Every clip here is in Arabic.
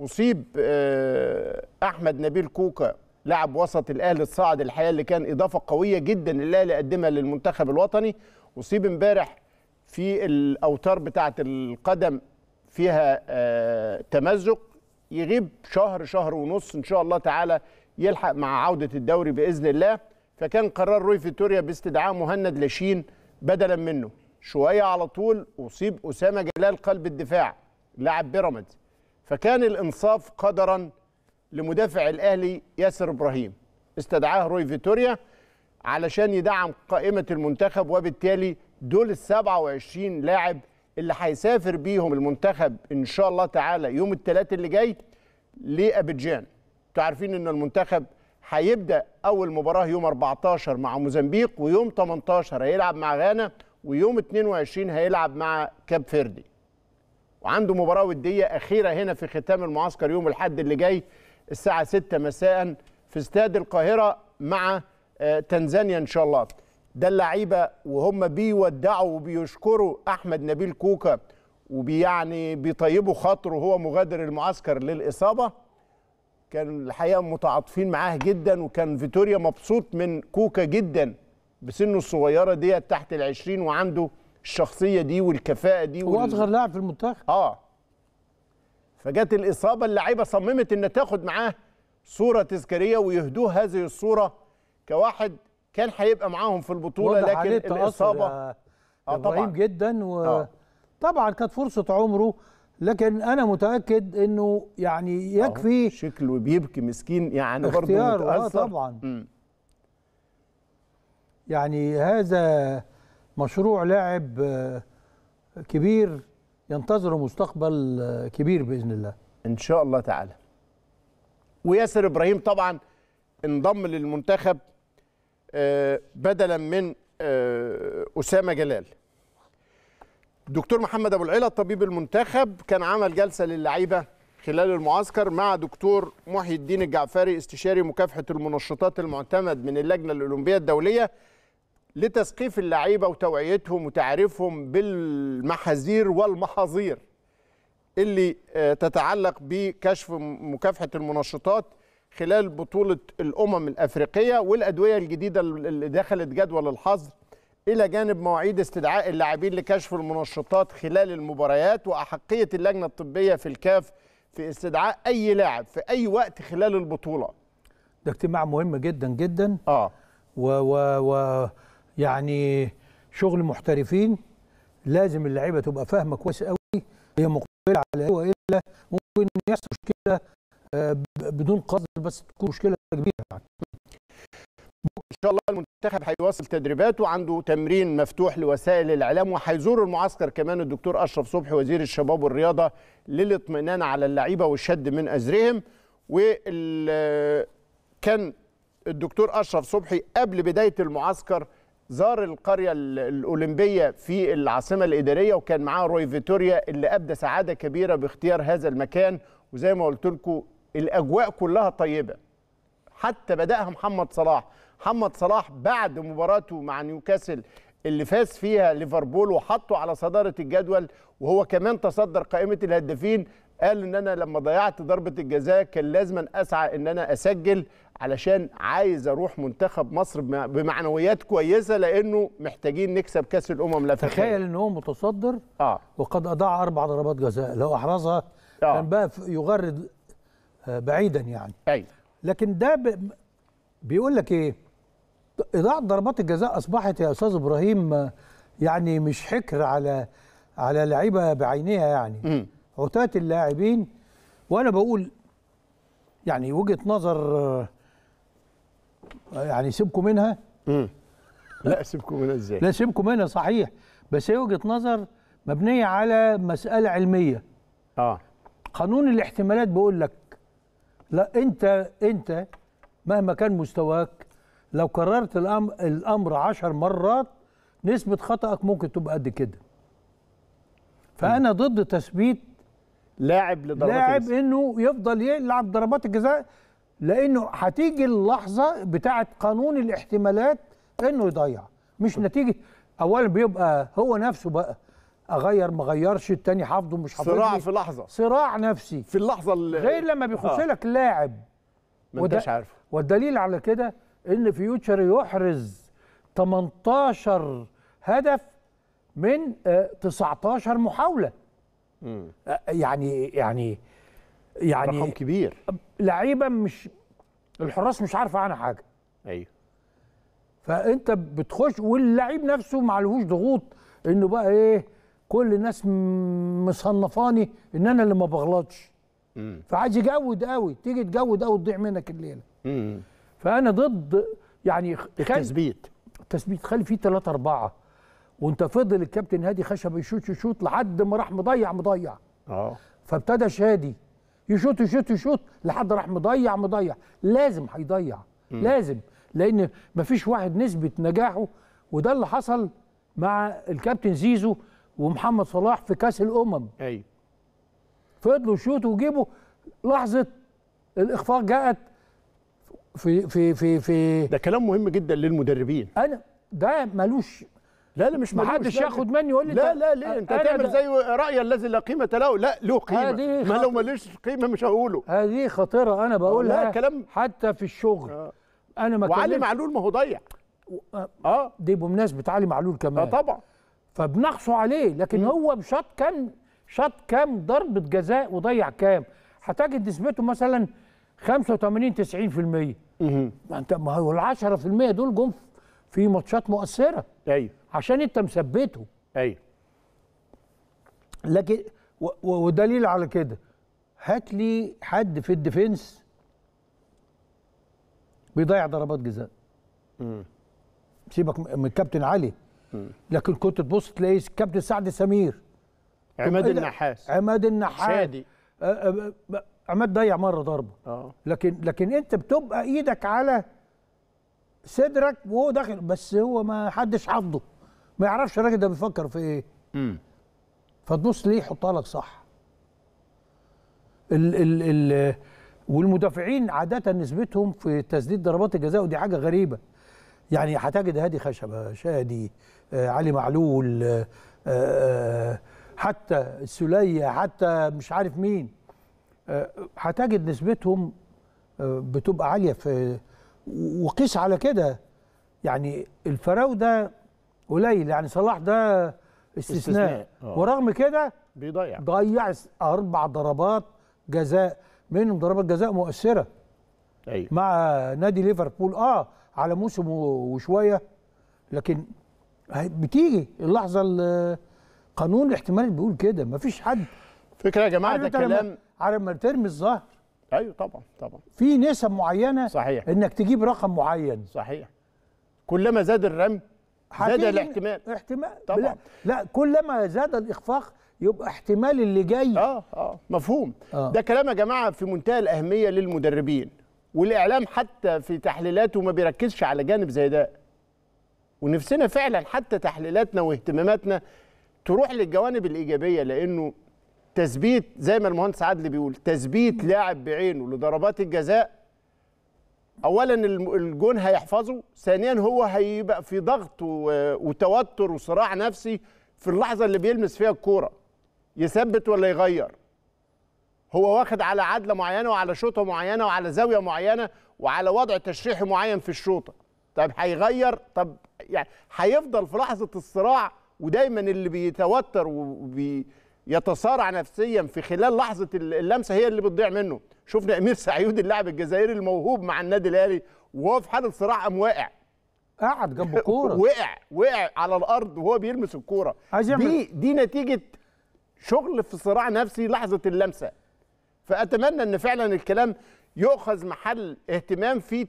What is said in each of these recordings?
اصيب آه، احمد نبيل كوكا لاعب وسط الاهلي الصاعد الحقيقه اللي كان اضافه قويه جدا الاهلي قدمها للمنتخب الوطني اصيب امبارح في الاوتار بتاعه القدم فيها آه، تمزق يغيب شهر شهر ونص ان شاء الله تعالى يلحق مع عوده الدوري باذن الله فكان قرار روي فيتوريا باستدعاء مهند لاشين بدلا منه شويه على طول اصيب اسامه جلال قلب الدفاع لاعب بيراميدز فكان الانصاف قدرا لمدافع الاهلي ياسر ابراهيم استدعاه روي فيتوريا علشان يدعم قائمه المنتخب وبالتالي دول ال 27 لاعب اللي هيسافر بيهم المنتخب ان شاء الله تعالى يوم الثلاث اللي جاي لابيدجان انتوا عارفين ان المنتخب هيبدا اول مباراه يوم 14 مع موزمبيق ويوم 18 هيلعب مع غانا ويوم 22 هيلعب مع كاب فيردي وعنده مباراه وديه اخيره هنا في ختام المعسكر يوم الاحد اللي جاي الساعه 6 مساء في استاد القاهره مع آه، تنزانيا ان شاء الله ده اللعيبه وهم بيودعوا وبيشكروا احمد نبيل كوكا وبيعني بيطيبوا خاطره وهو مغادر المعسكر للاصابه كان الحقيقه متعاطفين معاه جدا وكان فيتوريا مبسوط من كوكا جدا بسنه الصغيره ديت تحت العشرين وعنده الشخصيه دي والكفاءه دي وال... واصغر لاعب في المنتخب اه فجت الاصابه اللعيبه صممت ان تاخد معاه صوره تذكاريه ويهدوه هذه الصوره كواحد كان هيبقى معاهم في البطوله لكن الاصابه اه طبعا جدا و... آه. طبعا كانت فرصه عمره لكن انا متاكد انه يعني آه، يكفي شكله بيبكي مسكين يعني برضه اختياره آه طبعا م. يعني هذا مشروع لاعب آه، كبير ينتظر مستقبل آه، كبير باذن الله ان شاء الله تعالى وياسر ابراهيم طبعا انضم للمنتخب آه، بدلا من اسامه جلال دكتور محمد ابو العلا طبيب المنتخب كان عمل جلسه للعيبه خلال المعسكر مع دكتور محي الدين الجعفري استشاري مكافحه المنشطات المعتمد من اللجنه الاولمبيه الدوليه لتثقيف اللعيبه وتوعيتهم وتعريفهم بالمحاذير والمحاظير اللي آه، تتعلق بكشف مكافحه المنشطات خلال بطوله الامم الافريقيه والادويه الجديده اللي دخلت جدول الحظر الى جانب مواعيد استدعاء اللاعبين لكشف المنشطات خلال المباريات واحقيه اللجنه الطبيه في الكاف في استدعاء اي لاعب في اي وقت خلال البطوله ده اجتماع مهم جدا جدا اه و و و يعني شغل محترفين لازم اللعيبه تبقى فاهمه كويس قوي هي مقبله على إيه والا ممكن يحصل مشكله آه، بدون قصد بس تكون مشكله كبيره يعني. ان شاء الله المنتخب هيواصل تدريباته عنده تمرين مفتوح لوسائل الاعلام وهيزور المعسكر كمان الدكتور اشرف صبحي وزير الشباب والرياضه للاطمئنان على اللعيبه والشد من ازرهم وكان الدكتور اشرف صبحي قبل بدايه المعسكر زار القرية الأولمبية في العاصمة الإدارية وكان معاه روي فيتوريا اللي أبدى سعادة كبيرة باختيار هذا المكان وزي ما قلت لكم الأجواء كلها طيبة حتى بدأها محمد صلاح محمد صلاح بعد مباراته مع نيوكاسل اللي فاز فيها ليفربول وحطه على صدارة الجدول وهو كمان تصدر قائمة الهدافين قال ان انا لما ضيعت ضربه الجزاء كان لازما اسعى ان انا اسجل علشان عايز اروح منتخب مصر بمعنويات كويسه لانه محتاجين نكسب كاس الامم الافريقيه تخيل ان هو متصدر اه وقد اضاع اربع ضربات جزاء لو احرزها آه. كان بقى يغرد آه، بعيدا يعني ايوه لكن ده ب... بيقول لك ايه اضاعه ضربات الجزاء اصبحت يا استاذ ابراهيم آه، يعني مش حكر على على لعيبه بعينها يعني م. عتاة اللاعبين وأنا بقول يعني وجهة نظر آه، يعني سيبكم منها مم. لا سيبكم منها ازاي لا سيبكم منها صحيح بس هي وجهة نظر مبنية على مسألة علمية اه قانون الاحتمالات بيقول لك لا انت انت مهما كان مستواك لو كررت الامر الامر 10 مرات نسبة خطأك ممكن تبقى قد كده فأنا ضد تثبيت لاعب لضربات لاعب انه يفضل يلعب ضربات الجزاء لانه هتيجي اللحظه بتاعه قانون الاحتمالات انه يضيع مش نتيجه اولا بيبقى هو نفسه بقى اغير ما اغيرش التاني حافظه مش حافظه صراع في لحظه صراع نفسي في اللحظه اللي غير لما بيخش آه. لك لاعب ما انتش عارفه والدليل على كده ان فيوتشر يحرز 18 هدف من 19 آه، محاوله يعني يعني يعني رقم كبير لعيبه مش الحراس مش عارفه عنها حاجه ايوه فانت بتخش واللعيب نفسه ما عليهوش ضغوط انه بقى ايه كل الناس مصنفاني ان انا اللي ما بغلطش فعايز يجود قوي تيجي تجود قوي تضيع منك الليله مم. فانا ضد يعني التثبيت التثبيت خلي فيه ثلاثة أربعة وانت فضل الكابتن هادي خشب يشوت يشوت لحد ما راح مضيع مضيع اه فابتدى شادي يشوت يشوت يشوت لحد راح مضيع مضيع لازم هيضيع لازم لان مفيش واحد نسبه نجاحه وده اللي حصل مع الكابتن زيزو ومحمد صلاح في كاس الامم ايوه فضلوا يشوتوا ويجيبوا لحظه الاخفاق جاءت في في في في ده كلام مهم جدا للمدربين انا ده ملوش لا لا مش محدش ياخد مني يقول لي لا لا ليه انت تعمل زي راي الذي لا قيمه له لا له قيمه ما لو ماليش قيمه مش هقوله هذه خطيره انا بقولها كلام حتى في الشغل آه. انا ما وعلي معلول ما هو ضيع آه،, اه دي بمناسبه علي معلول كمان اه طبعا فبنقصوا عليه لكن هو بشاط كام شاط كام ضربه جزاء وضيع كام هتجد نسبته مثلا 85 90% ما انت ما هو ال 10% دول جم في ماتشات مؤثره ايوه عشان انت مثبته ايوه لكن ودليل على كده هات لي حد في الديفنس بيضيع ضربات جزاء امم سيبك من الكابتن علي مم. لكن كنت تبص تلاقي الكابتن سعد سمير عماد إيه النحاس عماد النحاس شادي عماد ضيع مره ضربه اه لكن لكن انت بتبقى ايدك على صدرك وهو داخل بس هو ما حدش حافظه ما يعرفش الراجل ده بيفكر في ايه امم فتبص ليه يحطها لك صح ال ال ال والمدافعين عاده نسبتهم في تسديد ضربات الجزاء ودي حاجه غريبه يعني هتجد هادي خشبه شادي آه علي معلول آه آه حتى السليه حتى مش عارف مين آه، هتجد نسبتهم آه، بتبقى عاليه في وقيس على كده يعني الفراو ده قليل يعني صلاح ده استثناء, استثناء. آه. ورغم كده بيضيع ضيع اربع ضربات جزاء منهم ضربات جزاء مؤثره أيوة. مع نادي ليفربول اه على موسم وشويه لكن بتيجي اللحظه اللي قانون الاحتمال بيقول كده مفيش حد فكره يا جماعه ده كلام على ما ترمي الظهر ايوه طبعا طبعا في نسب معينه صحيح انك تجيب رقم معين صحيح كلما زاد الرمي زاد الاحتمال احتمال طبعا لا, لا كلما زاد الاخفاق يبقى احتمال اللي جاي اه اه مفهوم آه. ده كلام يا جماعه في منتهى الاهميه للمدربين والاعلام حتى في تحليلاته ما بيركزش على جانب زي ده ونفسنا فعلا حتى تحليلاتنا واهتماماتنا تروح للجوانب الايجابيه لانه تثبيت زي ما المهندس عدلي بيقول تثبيت لاعب بعينه لضربات الجزاء اولا الجون هيحفظه ثانيا هو هيبقى في ضغط وتوتر وصراع نفسي في اللحظه اللي بيلمس فيها الكوره يثبت ولا يغير هو واخد على عدله معينه وعلى شوطه معينه وعلى زاويه معينه وعلى وضع تشريحي معين في الشوطه طب هيغير طب يعني هيفضل في لحظه الصراع ودايما اللي بيتوتر وبي يتصارع نفسيا في خلال لحظه اللمسه هي اللي بتضيع منه شفنا امير سعيود اللاعب الجزائري الموهوب مع النادي الاهلي وهو في حاله صراع قام واقع قعد جنب الكوره وقع وقع على الارض وهو بيلمس الكوره دي دي نتيجه شغل في صراع نفسي لحظه اللمسه فاتمنى ان فعلا الكلام يؤخذ محل اهتمام في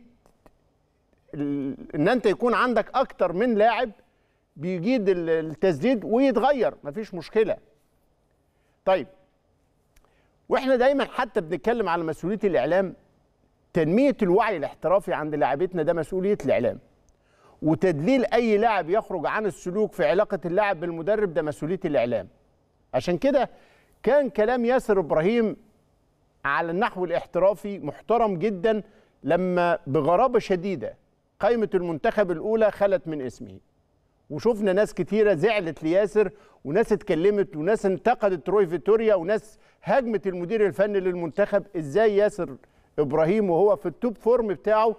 ان انت يكون عندك اكتر من لاعب بيجيد التسديد ويتغير مفيش مشكله طيب واحنا دايما حتى بنتكلم على مسؤوليه الاعلام تنميه الوعي الاحترافي عند لاعبتنا ده مسؤوليه الاعلام وتدليل اي لاعب يخرج عن السلوك في علاقه اللاعب بالمدرب ده مسؤوليه الاعلام عشان كده كان كلام ياسر ابراهيم على النحو الاحترافي محترم جدا لما بغرابه شديده قائمه المنتخب الاولى خلت من اسمه وشفنا ناس كتيرة زعلت لياسر وناس اتكلمت وناس انتقدت روي فيتوريا وناس هاجمت المدير الفني للمنتخب ازاي ياسر ابراهيم وهو في التوب فورم بتاعه